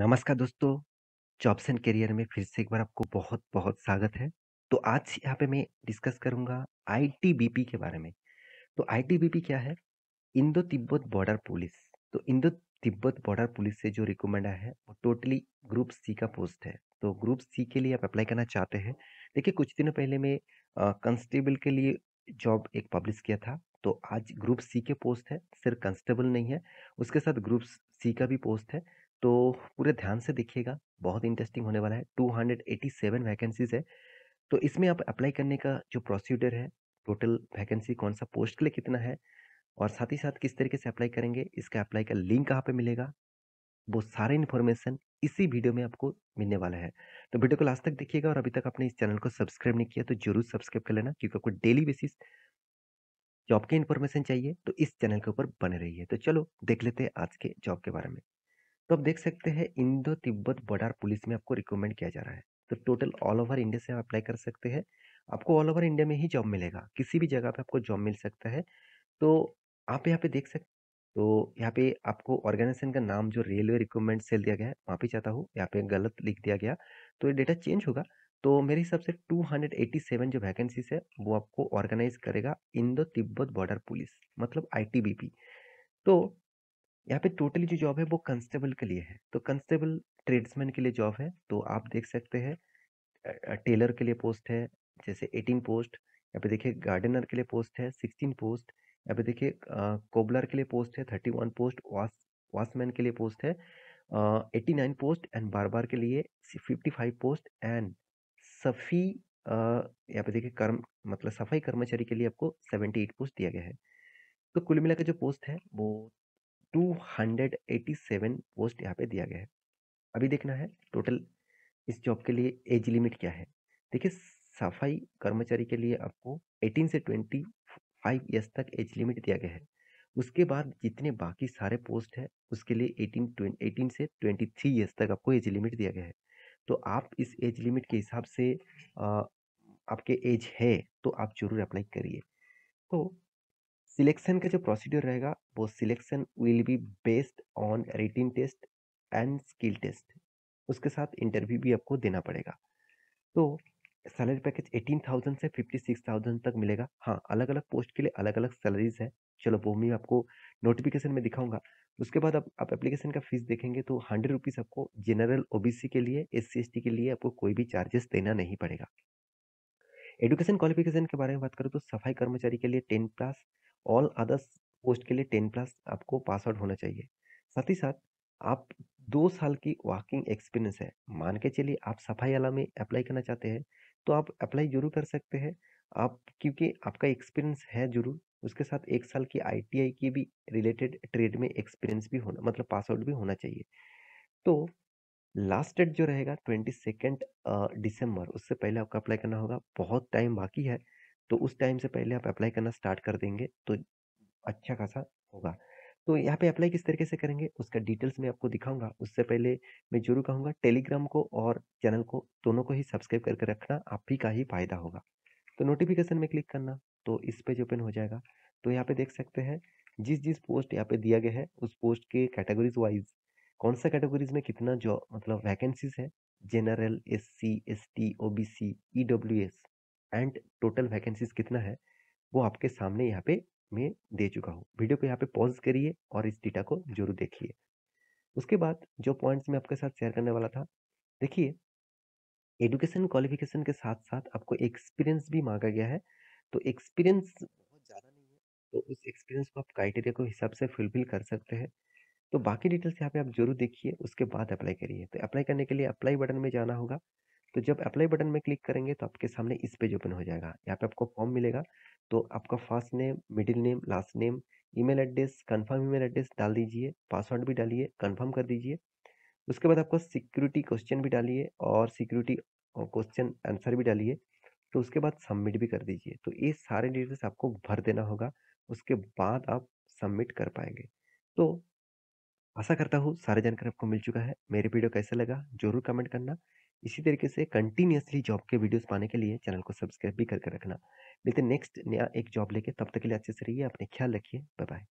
नमस्कार दोस्तों, jobs and career में फिर से एक बार आपको बहुत-बहुत स्वागत है। तो आज यहाँ पे मैं डिस्कस करूँगा आईटीबीपी के बारे में। तो आईटीबीपी क्या है? Indo Tibet border police. तो इंडो तिब्बत बॉर्डर पुलिस से जो रिकमेंड आया है, वो टोटली ग्रुप सी का पोस्ट है। तो ग्रुप सी के लिए आप अप्लाई करना चाहते हैं। देखिए कुछ दिनों पहले मैं कंस्टेबल के लिए जॉब एक पब्लिश किया था। तो आज ग्रुप सी के पोस्ट है, सिर्फ कंस्टेबल नहीं है, उसके साथ ग्रुप सी का भी पोस्ट है। तो पूरे ध्यान से देखिएगा बहुत इंटरेस्टिंग होने वाला है 287 वैकेंसीज है तो इसमें आप अप्लाई करने का जो प्रोसीडर है टोटल वैकेंसी कौन सा पोस्ट के लिए कितना है और साथ ही साथ किस तरीके से अप्लाई करेंगे इसका अप्लाई का लिंक कहाँ पे मिलेगा वो सारे इन्फॉर्मेशन इसी वीडियो में आपको मिलने वाला है तो वीडियो को लास्ट तक देखिएगा और अभी तक आपने इस चैनल को सब्सक्राइब नहीं किया तो जरूर सब्सक्राइब कर लेना क्योंकि आपको डेली बेसिस जॉब की इन्फॉर्मेशन चाहिए तो इस चैनल के ऊपर बने रहिए तो चलो देख लेते हैं आज के जॉब के बारे में तो आप देख सकते हैं इंडो तिब्बत बॉर्डर पुलिस में आपको रिकमेंड किया जा रहा है तो टोटल ऑल ओवर इंडिया से आप अप्लाई कर सकते हैं आपको ऑल ओवर इंडिया में ही जॉब मिलेगा किसी भी जगह पे आपको जॉब मिल सकता है तो आप यहाँ पे देख सकते तो यहाँ पे आपको ऑर्गेनाइजेशन का नाम जो रेलवे रिक्रूटमेंट सेल दिया गया है माफी चाहता हूँ यहाँ पे गलत लिख दिया गया तो ये डेटा चेंज होगा तो मेरे हिसाब से 287 जो वैकेंसीज है वो आपको ऑर्गेनाइज करेगा इंदो तिब्बत बॉर्डर पुलिस मतलब आईटीबीपी तो यहाँ पे टोटली जो जॉब है वो कंस्टेबल के लिए है तो कंस्टेबल ट्रेड्समैन के लिए जॉब है तो आप देख सकते हैं टेलर के लिए पोस्ट है जैसे एटीन पोस्ट यहाँ पे देखिए गार्डनर के लिए पोस्ट है सिक्सटीन पोस्ट यहाँ पे देखिए कोबलर के लिए पोस्ट है थर्टी वन पोस्ट वॉस वॉसमैन के लिए पोस्ट है eighty nine post and barber के लिए फिफ्टी फाइव पोस्ट एंड सफ़ी यहाँ पे देखिए कर्म मतलब सफाई कर्मचारी के लिए आपको सेवेंटी एट पोस्ट दिया गया है तो कुल मिलाकर जो पोस्ट है वो 287 पोस्ट यहाँ पे दिया गया है अभी देखना है टोटल इस जॉब के लिए एज लिमिट क्या है देखिए सफाई कर्मचारी के लिए आपको 18 से 25 ईयर्स तक एज लिमिट दिया गया है उसके बाद जितने बाकी सारे पोस्ट है उसके लिए 18 18 से 23 ईयर्स तक आपको एज लिमिट दिया गया है तो आप इस एज लिमिट के हिसाब से आ, आपके एज है तो आप जरूर अप्लाई करिए तो सिलेक्शन का जो प्रोसीडियर रहेगा वो selection will be based on written test and skill test उसके साथ इंटरव्यू भी आपको देना पड़ेगा तो सैलरी पैकेज एटीन थाउजेंड से फिफ्टी सिक्स थाउजेंड तक मिलेगा हाँ अलग अलग पोस्ट के लिए अलग अलग सैलरीज है चलो वो मैं आपको नोटिफिकेशन में दिखाऊंगा उसके बाद अब आप एप्लीकेशन का फीस देखेंगे तो हंड्रेड रुपीज़ आपको जनरल ओ के लिए एस सी के लिए आपको कोई भी चार्जेस देना नहीं पड़ेगा एडुकेशन क्वालिफिकेशन के बारे में बात करूँ तो सफाई कर्मचारी के लिए ten plus all others post के लिए टेन प्लस आपको आउट होना चाहिए साथ ही साथ आप दो साल की वर्किंग एक्सपीरियंस है मान के चलिए आप सफाई वाला में अप्लाई करना चाहते हैं तो आप अप्लाई जरूर कर सकते हैं आप क्योंकि आपका एक्सपीरियंस है जरूर उसके साथ एक साल की आईटीआई की भी रिलेटेड ट्रेड में एक्सपीरियंस भी होना मतलब आउट भी होना चाहिए तो लास्ट डेट जो रहेगा ट्वेंटी सेकेंड दिसंबर उससे पहले आपको अप्लाई करना होगा बहुत टाइम बाकी है तो उस टाइम से पहले आप अप्लाई करना स्टार्ट कर देंगे तो अच्छा खासा होगा तो यहाँ पे अप्लाई किस तरीके से करेंगे उसका डिटेल्स मैं आपको दिखाऊंगा उससे पहले मैं जरूर कहूँगा टेलीग्राम को और चैनल को दोनों को ही सब्सक्राइब करके रखना आप ही का ही फायदा होगा तो नोटिफिकेशन में क्लिक करना तो इस पेज ओपन हो जाएगा तो यहाँ पे देख सकते हैं जिस जिस पोस्ट यहाँ पे दिया गया है उस पोस्ट के कैटेगरीज वाइज कौन सा कैटेगरीज में कितना जो मतलब वैकेंसीज है general S C S T O B C E W S and total vacancies कितना है वो आपके सामने यहाँ पे मैं दे चुका हूँ वीडियो को यहाँ पे पॉज करिए और इस डेटा को जरूर देखिए उसके बाद जो पॉइंट्स मैं आपके साथ शेयर करने वाला था देखिए एडुकेशन क्वालिफिकेशन के साथ साथ आपको एक्सपीरियंस भी मांगा गया है तो एक्सपीरियंस बहुत ज़्यादा नहीं है तो उस एक्सपीरियंस को आप क्राइटेरिया को हिसाब से फुलफिल कर सकते हैं तो बाकी डिटेल्स यहाँ पे आप जरूर देखिए उसके बाद अप्लाई करिए तो अप्लाई करने के लिए अप्लाई बटन में जाना होगा तो जब अप्लाई बटन में क्लिक करेंगे तो आपके सामने इस पेज ओपन हो जाएगा यहाँ पे आपको फॉर्म मिलेगा तो आपका first name middle name last name email address confirm email address डाल दीजिए पासवर्ड भी डालिए कंफर्म कर दीजिए उसके बाद आपको सिक्योरिटी क्वेश्चन भी डालिए और सिक्योरिटी क्वेश्चन आंसर भी डालिए तो उसके बाद सबमिट भी कर दीजिए तो ये सारे डिटेल्स आपको भर देना होगा उसके बाद आप सबमिट कर पाएंगे तो आशा करता हूँ सारे जानकारी आपको मिल चुका है मेरे वीडियो कैसा लगा जरूर कमेंट करना इसी तरीके से कंटिन्यूसली जॉब के वीडियोस पाने के लिए चैनल को सब्सक्राइब भी करके रखना मिलते नेक्स्ट नया एक जॉब लेके तब तक के लिए अच्छे से रहिए अपने ख्याल रखिए बाय बाय